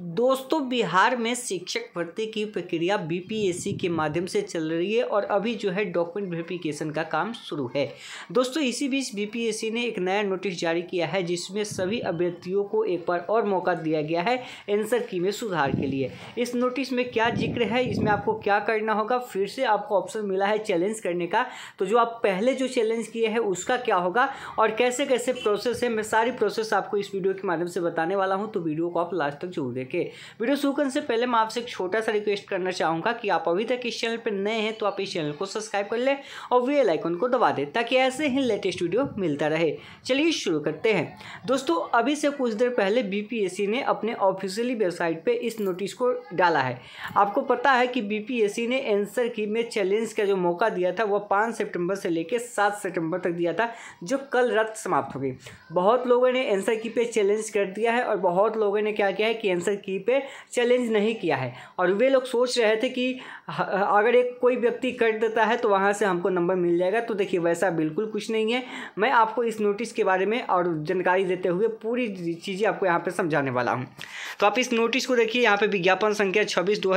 दोस्तों बिहार में शिक्षक भर्ती की प्रक्रिया बीपीएससी के माध्यम से चल रही है और अभी जो है डॉक्यूमेंट वेरिफिकेशन का काम शुरू है दोस्तों इसी बीच बीपीएससी ने एक नया नोटिस जारी किया है जिसमें सभी अभ्यर्थियों को एक बार और मौका दिया गया है आंसर की में सुधार के लिए इस नोटिस में क्या जिक्र है इसमें आपको क्या करना होगा फिर से आपको ऑप्शन मिला है चैलेंज करने का तो जो आप पहले जो चैलेंज किए हैं उसका क्या होगा और कैसे कैसे प्रोसेस है मैं सारी प्रोसेस आपको इस वीडियो के माध्यम से बताने वाला हूँ तो वीडियो को आप लास्ट तक जरूर देखें करके वीडियो शुरू करने से पहले मैं आपसे एक छोटा सा रिक्वेस्ट करना चाहूँगा कि आप अभी तक इस चैनल पर नए हैं तो आप इस चैनल को सब्सक्राइब कर लें और वे लाइकन को दबा दें ताकि ऐसे ही लेटेस्ट वीडियो मिलता रहे चलिए शुरू करते हैं दोस्तों अभी से कुछ देर पहले बी ने अपने ऑफिशियली वेबसाइट पर इस नोटिस को डाला है आपको पता है कि बी ने एंसर की में चैलेंज का जो मौका दिया था वह पाँच सेप्टेम्बर से लेकर सात सितंबर तक दिया था जो कल रात समाप्त हो गई बहुत लोगों ने एंसर की पे चैलेंज कर दिया है और बहुत लोगों ने क्या किया है कि एंसर की पे चैलेंज नहीं किया है और वे लोग सोच रहे थे कि अगर एक कोई व्यक्ति कर देता है तो वहाँ से हमको नंबर मिल जाएगा तो देखिए वैसा बिल्कुल कुछ नहीं है मैं आपको इस नोटिस के बारे में और जानकारी देते हुए पूरी चीज़ें आपको यहाँ पर समझाने वाला हूँ तो आप इस नोटिस को देखिए यहाँ पर विज्ञापन संख्या छब्बीस दो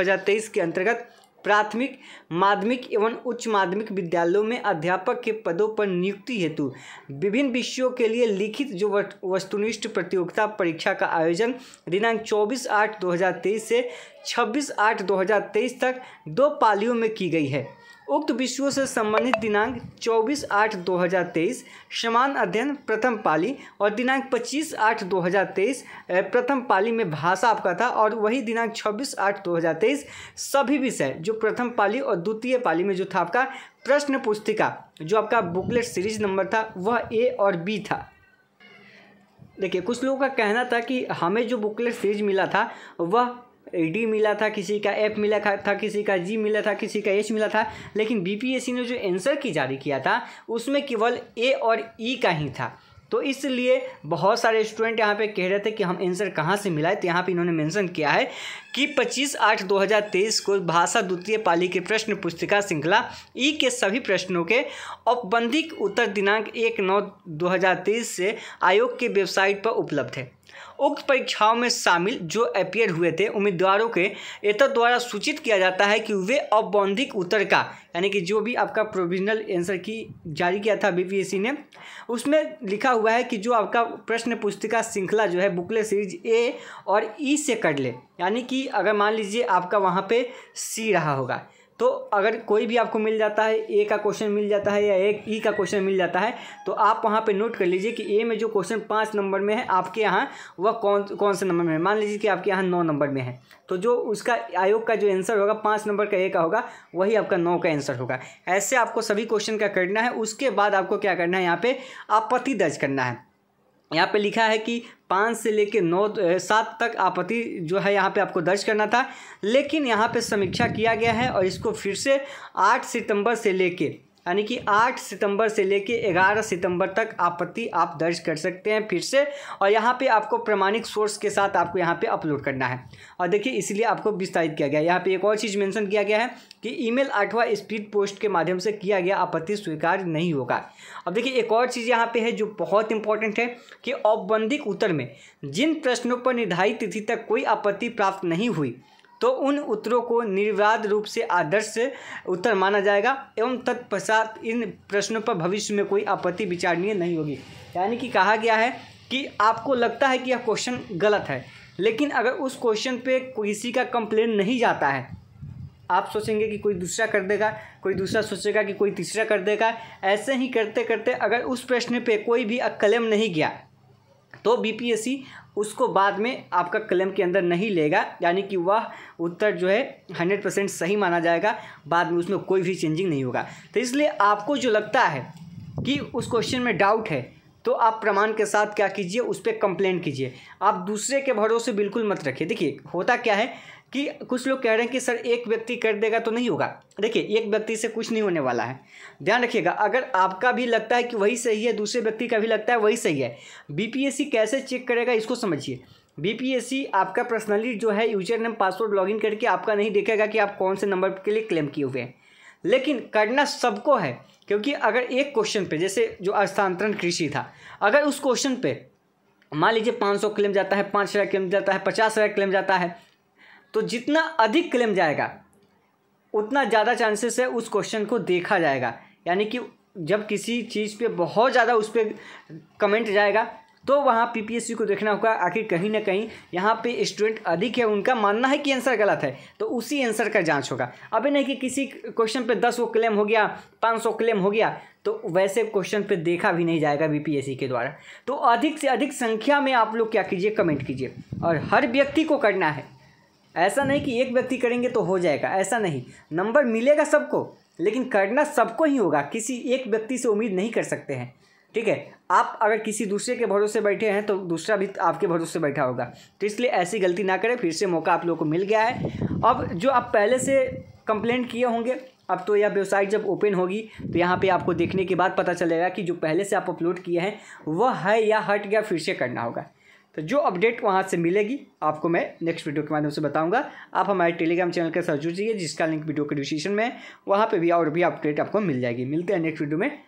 के अंतर्गत प्राथमिक माध्यमिक एवं उच्च माध्यमिक विद्यालयों में अध्यापक के पदों पर नियुक्ति हेतु विभिन्न विषयों के लिए लिखित जो वस्तुनिष्ठ प्रतियोगिता परीक्षा का आयोजन दिनांक 24 आठ 2023 से 26 आठ 2023 तक दो पालियों में की गई है उक्त विषयों से संबंधित दिनांक 24 आठ 2023 समान अध्ययन प्रथम पाली और दिनांक 25 आठ 2023 प्रथम पाली में भाषा आपका था और वही दिनांक 26 आठ 2023 सभी विषय जो प्रथम पाली और द्वितीय पाली में जो था आपका प्रश्न पुस्तिका जो आपका बुकलेट सीरीज नंबर था वह ए और बी था देखिए कुछ लोगों का कहना था कि हमें जो बुकलेट सीरीज मिला था वह डी मिला था किसी का एफ मिला था किसी का जी मिला था किसी का एच मिला था लेकिन बी ने जो एंसर की जारी किया था उसमें केवल ए और ई e का ही था तो इसलिए बहुत सारे स्टूडेंट यहाँ पे कह रहे थे कि हम आंसर कहाँ से मिलाए तो यहाँ पे इन्होंने मेंशन किया है कि 25 आठ 2023 को भाषा द्वितीय पाली के प्रश्न पुस्तिका श्रृंखला ई के सभी प्रश्नों के औपबंधिक उत्तर दिनांक एक नौ 2023 से आयोग की वेबसाइट पर उपलब्ध है उक्त परीक्षाओं में शामिल जो अपियर हुए थे उम्मीदवारों के एत द्वारा सूचित किया जाता है कि वे औपबंधिक उत्तर का यानी कि जो भी आपका प्रोविजनल आंसर की जारी किया था बीपीएससी ने उसमें लिखा हुआ है कि जो आपका प्रश्न पुस्तिका श्रृंखला जो है बुकले सीरीज ए और ई e से कर ले यानी कि अगर मान लीजिए आपका वहाँ पे सी रहा होगा तो अगर कोई भी आपको मिल जाता है ए का क्वेश्चन मिल जाता है या एक ई e का क्वेश्चन मिल जाता है तो आप वहाँ पे नोट कर लीजिए कि ए में जो क्वेश्चन पाँच नंबर में है आपके यहाँ वह कौन कौन से नंबर में है मान लीजिए कि आपके यहाँ नौ नंबर में है तो जो उसका आयोग का जो आंसर होगा पाँच नंबर का ए का होगा वही आपका नौ का आंसर होगा ऐसे आपको सभी क्वेश्चन का करना है उसके बाद आपको क्या करना है यहाँ पर आपत्ति दर्ज करना है यहाँ पे लिखा है कि पाँच से लेकर नौ सात तक आपत्ति जो है यहाँ पे आपको दर्ज करना था लेकिन यहाँ पे समीक्षा किया गया है और इसको फिर से आठ सितंबर से लेके यानी कि 8 सितंबर से लेके 11 सितंबर तक आपत्ति आप दर्ज कर सकते हैं फिर से और यहाँ पे आपको प्रमाणिक सोर्स के साथ आपको यहाँ पे अपलोड करना है और देखिए इसलिए आपको विस्तारित किया गया यहाँ पे एक और चीज़ मेंशन किया गया है कि ईमेल अथवा स्पीड पोस्ट के माध्यम से किया गया आपत्ति स्वीकार नहीं होगा अब देखिए एक और चीज़ यहाँ पर है जो बहुत इंपॉर्टेंट है कि औपबंधिक उत्तर में जिन प्रश्नों पर निर्धारित तिथि तक कोई आपत्ति प्राप्त नहीं हुई तो उन उत्तरों को निर्वाध रूप से आदर्श उत्तर माना जाएगा एवं तत्पश्चात इन प्रश्नों पर भविष्य में कोई आपत्ति विचारणीय नहीं होगी यानी कि कहा गया है कि आपको लगता है कि यह क्वेश्चन गलत है लेकिन अगर उस क्वेश्चन पे किसी का कंप्लेन नहीं जाता है आप सोचेंगे कि कोई दूसरा कर देगा कोई दूसरा सोचेगा कि कोई तीसरा कर देगा ऐसे ही करते करते अगर उस प्रश्न पे कोई भी कलम नहीं गया तो बीपीएससी उसको बाद में आपका क्लेम के अंदर नहीं लेगा यानी कि वह उत्तर जो है हंड्रेड परसेंट सही माना जाएगा बाद में उसमें कोई भी चेंजिंग नहीं होगा तो इसलिए आपको जो लगता है कि उस क्वेश्चन में डाउट है तो आप प्रमाण के साथ क्या कीजिए उस पर कंप्लेंट कीजिए आप दूसरे के भरोसे बिल्कुल मत रखिए देखिए होता क्या है कि कुछ लोग कह रहे हैं कि सर एक व्यक्ति कर देगा तो नहीं होगा देखिए एक व्यक्ति से कुछ नहीं होने वाला है ध्यान रखिएगा अगर आपका भी लगता है कि वही सही है दूसरे व्यक्ति का भी लगता है वही सही है बीपीएससी कैसे चेक करेगा इसको समझिए बीपीएससी आपका पर्सनली जो है यूजर नेम पासवर्ड लॉगिन करके आपका नहीं देखेगा कि आप कौन से नंबर के लिए क्लेम किए हुए हैं लेकिन करना सबको है क्योंकि अगर एक क्वेश्चन पे जैसे जो स्थानांतरण कृषि था अगर उस क्वेश्चन पे मान लीजिए पाँच सौ क्लेम जाता है पाँच हज़ार क्लेम जाता है पचास हज़ार क्लेम जाता है तो जितना अधिक क्लेम जाएगा उतना ज़्यादा चांसेस है उस क्वेश्चन को देखा जाएगा यानी कि जब किसी चीज़ पे बहुत ज़्यादा उस पर कमेंट जाएगा तो वहाँ पीपीएससी को देखना होगा आखिर कहीं ना कहीं यहाँ पे स्टूडेंट अधिक है उनका मानना है कि आंसर गलत है तो उसी आंसर का जांच होगा अभी नहीं कि किसी क्वेश्चन पे दस वो क्लेम हो गया पाँच सौ क्लेम हो गया तो वैसे क्वेश्चन पे देखा भी नहीं जाएगा बीपीएससी के द्वारा तो अधिक से अधिक संख्या में आप लोग क्या कीजिए कमेंट कीजिए और हर व्यक्ति को करना है ऐसा नहीं कि एक व्यक्ति करेंगे तो हो जाएगा ऐसा नहीं नंबर मिलेगा सबको लेकिन करना सबको ही होगा किसी एक व्यक्ति से उम्मीद नहीं कर सकते हैं ठीक है आप अगर किसी दूसरे के भरोसे बैठे हैं तो दूसरा भी आपके भरोसे बैठा होगा तो इसलिए ऐसी गलती ना करें फिर से मौका आप लोगों को मिल गया है अब जो आप पहले से कंप्लेंट किए होंगे अब तो यह वेबसाइट जब ओपन होगी तो यहाँ पे आपको देखने के बाद पता चलेगा कि जो पहले से आप अपलोड किए हैं वह है या हट गया फिर से करना होगा तो जो अपडेट वहाँ से मिलेगी आपको मैं नेक्स्ट वीडियो के माध्यम से बताऊंगा आप हमारे टेलीग्राम चैनल का सर्च कीजिए जिसका लिंक वीडियो के डिस्क्रिप्शन में वहाँ पे भी और भी अपडेट आपको मिल जाएगी मिलते हैं नेक्स्ट वीडियो में